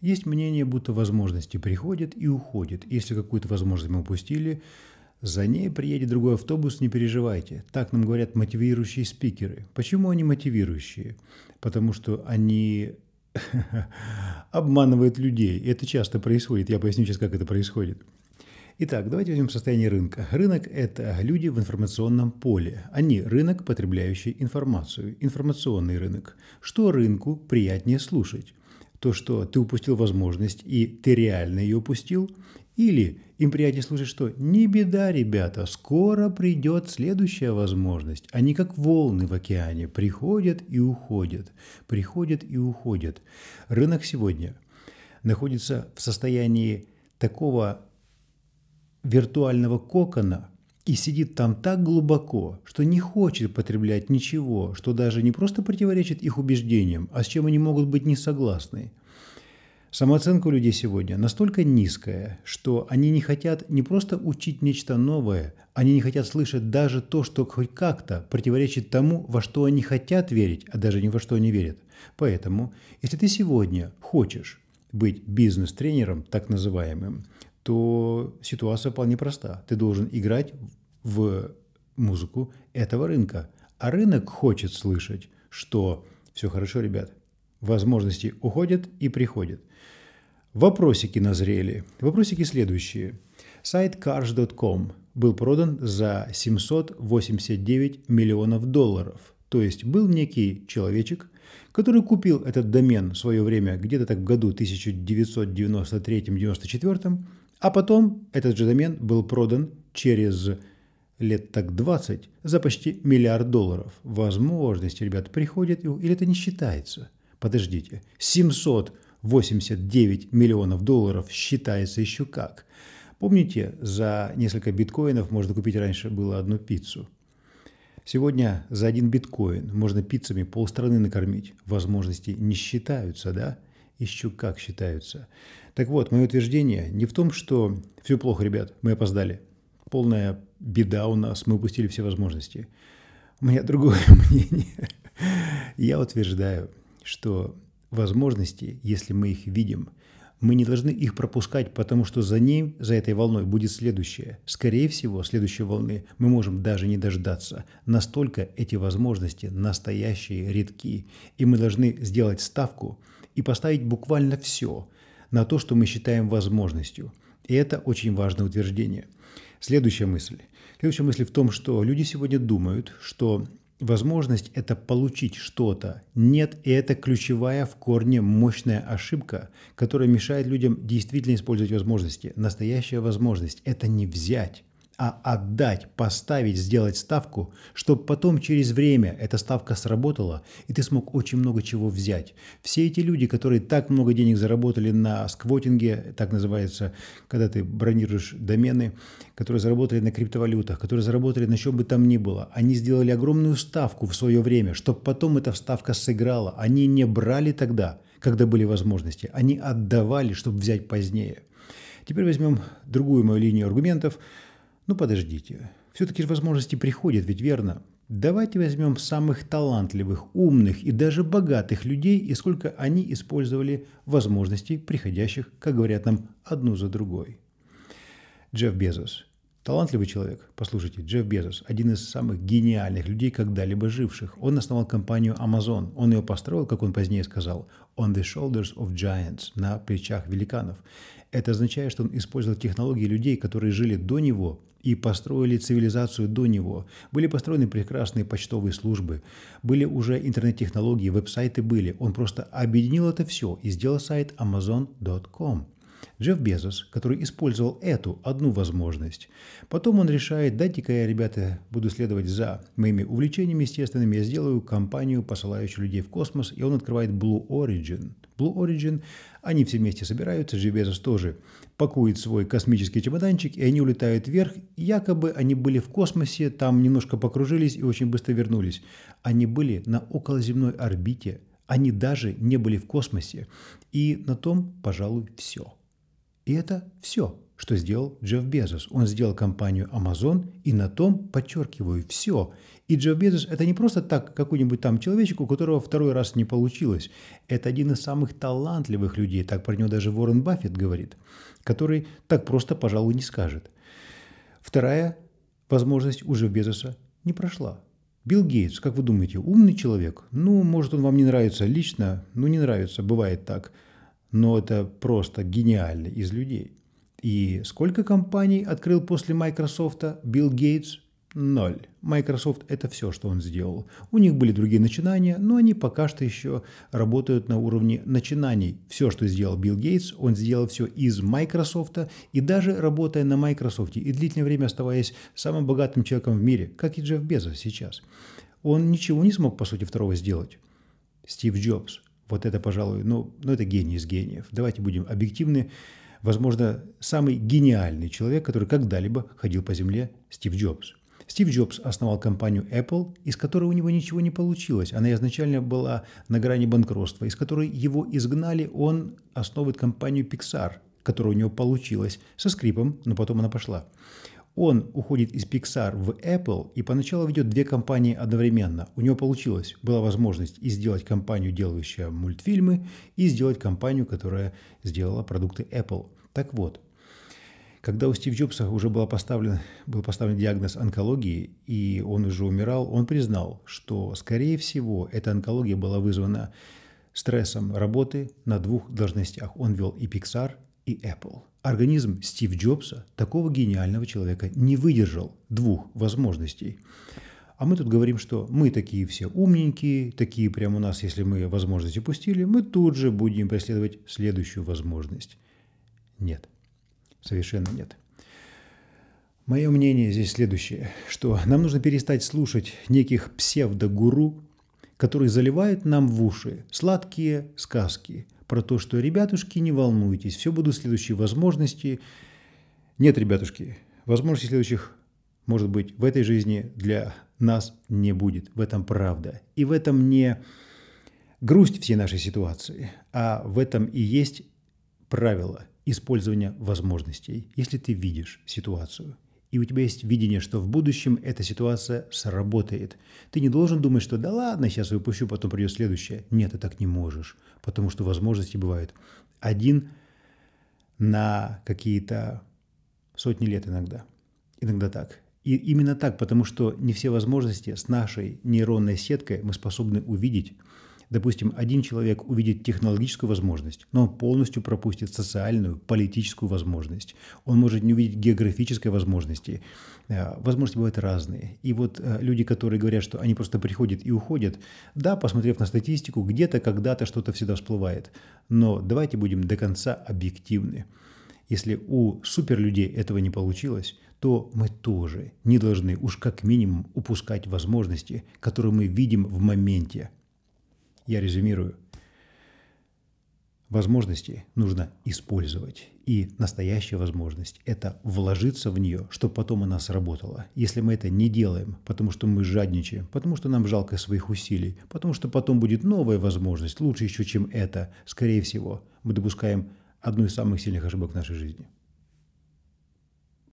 Есть мнение, будто возможности приходят и уходят. Если какую-то возможность мы упустили, за ней приедет другой автобус, не переживайте. Так нам говорят мотивирующие спикеры. Почему они мотивирующие? Потому что они обманывают людей. Это часто происходит. Я поясню сейчас, как это происходит. Итак, давайте возьмем состояние рынка. Рынок – это люди в информационном поле. Они – рынок, потребляющий информацию. Информационный рынок. Что рынку приятнее слушать? то, что ты упустил возможность, и ты реально ее упустил, или им приятнее слушать, что не беда, ребята, скоро придет следующая возможность. Они как волны в океане, приходят и уходят, приходят и уходят. Рынок сегодня находится в состоянии такого виртуального кокона, и сидит там так глубоко, что не хочет потреблять ничего, что даже не просто противоречит их убеждениям, а с чем они могут быть не согласны. Самооценка у людей сегодня настолько низкая, что они не хотят не просто учить нечто новое, они не хотят слышать даже то, что хоть как-то противоречит тому, во что они хотят верить, а даже не во что они верят. Поэтому, если ты сегодня хочешь быть бизнес-тренером, так называемым, то ситуация вполне проста. Ты должен играть в музыку этого рынка. А рынок хочет слышать, что все хорошо, ребят, возможности уходят и приходят. Вопросики назрели. Вопросики следующие. Сайт cars.com был продан за 789 миллионов долларов. То есть был некий человечек, который купил этот домен в свое время где-то так в году 1993 94 а потом этот же домен был продан через лет так 20 за почти миллиард долларов. Возможность, ребят, приходит, или это не считается. Подождите, 789 миллионов долларов считается еще как. Помните, за несколько биткоинов можно купить раньше было одну пиццу. Сегодня за один биткоин можно пиццами полстраны накормить. Возможности не считаются, да? Ищу, как считаются. Так вот, мое утверждение не в том, что все плохо, ребят, мы опоздали. Полная беда у нас, мы упустили все возможности. У меня другое мнение. Я утверждаю, что возможности, если мы их видим, мы не должны их пропускать, потому что за ним, за этой волной будет следующее. Скорее всего, следующей волны мы можем даже не дождаться. Настолько эти возможности настоящие, редки. И мы должны сделать ставку и поставить буквально все на то, что мы считаем возможностью. И это очень важное утверждение. Следующая мысль. Следующая мысль в том, что люди сегодня думают, что возможность это получить что-то. Нет, и это ключевая в корне мощная ошибка, которая мешает людям действительно использовать возможности. Настоящая возможность – это не взять, а отдать, поставить, сделать ставку, чтобы потом через время эта ставка сработала, и ты смог очень много чего взять. Все эти люди, которые так много денег заработали на сквотинге, так называется, когда ты бронируешь домены, которые заработали на криптовалютах, которые заработали на чем бы там ни было, они сделали огромную ставку в свое время, чтобы потом эта ставка сыграла. Они не брали тогда, когда были возможности, они отдавали, чтобы взять позднее. Теперь возьмем другую мою линию аргументов – ну подождите, все-таки же возможности приходят, ведь верно? Давайте возьмем самых талантливых, умных и даже богатых людей и сколько они использовали возможностей, приходящих, как говорят нам, одну за другой. Джефф Безос. Талантливый человек. Послушайте, Джефф Безос – один из самых гениальных людей, когда-либо живших. Он основал компанию Amazon. Он ее построил, как он позднее сказал, on the shoulders of giants, на плечах великанов. Это означает, что он использовал технологии людей, которые жили до него и построили цивилизацию до него. Были построены прекрасные почтовые службы, были уже интернет-технологии, веб-сайты были. Он просто объединил это все и сделал сайт amazon.com. Джефф Безос, который использовал эту одну возможность. Потом он решает, дайте-ка я, ребята, буду следовать за моими увлечениями естественными, я сделаю компанию, посылающую людей в космос, и он открывает Blue Origin. Blue Origin, они все вместе собираются, Джефф Безос тоже пакует свой космический чемоданчик, и они улетают вверх. Якобы они были в космосе, там немножко покружились и очень быстро вернулись. Они были на околоземной орбите, они даже не были в космосе. И на том, пожалуй, все. И это все, что сделал Джефф Безос. Он сделал компанию Amazon, и на том, подчеркиваю, все. И Джефф Безос – это не просто так какой-нибудь там человечек, у которого второй раз не получилось. Это один из самых талантливых людей, так про него даже Уоррен Баффет говорит, который так просто, пожалуй, не скажет. Вторая возможность у Джефф Безоса не прошла. Билл Гейтс, как вы думаете, умный человек? Ну, может, он вам не нравится лично, ну, не нравится, бывает так – но это просто гениально из людей. И сколько компаний открыл после Microsoft Билл Гейтс? Ноль. Microsoft – это все, что он сделал. У них были другие начинания, но они пока что еще работают на уровне начинаний. Все, что сделал Билл Гейтс, он сделал все из Microsoft, и даже работая на Microsoft, и длительное время оставаясь самым богатым человеком в мире, как и Джефф Безос сейчас, он ничего не смог, по сути, второго сделать. Стив Джобс – вот это, пожалуй, ну, ну это гений из гениев. Давайте будем объективны. Возможно, самый гениальный человек, который когда-либо ходил по земле, Стив Джобс. Стив Джобс основал компанию Apple, из которой у него ничего не получилось. Она изначально была на грани банкротства, из которой его изгнали. Он основывает компанию Pixar, которая у него получилась со скрипом, но потом она пошла. Он уходит из Pixar в Apple и поначалу ведет две компании одновременно. У него получилось, была возможность и сделать компанию, делающую мультфильмы, и сделать компанию, которая сделала продукты Apple. Так вот, когда у Стив Джобса уже была поставлен, был поставлен диагноз онкологии, и он уже умирал, он признал, что, скорее всего, эта онкология была вызвана стрессом работы на двух должностях. Он вел и Pixar, и Apple. Организм Стив Джобса, такого гениального человека, не выдержал двух возможностей. А мы тут говорим, что мы такие все умненькие, такие прямо у нас, если мы возможность упустили, мы тут же будем преследовать следующую возможность. Нет, совершенно нет. Мое мнение здесь следующее, что нам нужно перестать слушать неких псевдогуру, которые заливают нам в уши сладкие сказки – про то, что «ребятушки, не волнуйтесь, все будут следующие возможности». Нет, ребятушки, возможностей следующих, может быть, в этой жизни для нас не будет. В этом правда. И в этом не грусть всей нашей ситуации, а в этом и есть правило использования возможностей, если ты видишь ситуацию – и у тебя есть видение, что в будущем эта ситуация сработает. Ты не должен думать, что да ладно, сейчас выпущу, потом придет следующее. Нет, ты так не можешь, потому что возможности бывают один на какие-то сотни лет иногда. Иногда так. И именно так, потому что не все возможности с нашей нейронной сеткой мы способны увидеть – Допустим, один человек увидит технологическую возможность, но он полностью пропустит социальную, политическую возможность. Он может не увидеть географической возможности. Э, возможности бывают разные. И вот э, люди, которые говорят, что они просто приходят и уходят, да, посмотрев на статистику, где-то, когда-то что-то всегда всплывает. Но давайте будем до конца объективны. Если у суперлюдей этого не получилось, то мы тоже не должны уж как минимум упускать возможности, которые мы видим в моменте, я резюмирую. Возможности нужно использовать. И настоящая возможность – это вложиться в нее, чтобы потом она сработала. Если мы это не делаем, потому что мы жадничаем, потому что нам жалко своих усилий, потому что потом будет новая возможность, лучше еще, чем это, скорее всего, мы допускаем одну из самых сильных ошибок в нашей жизни –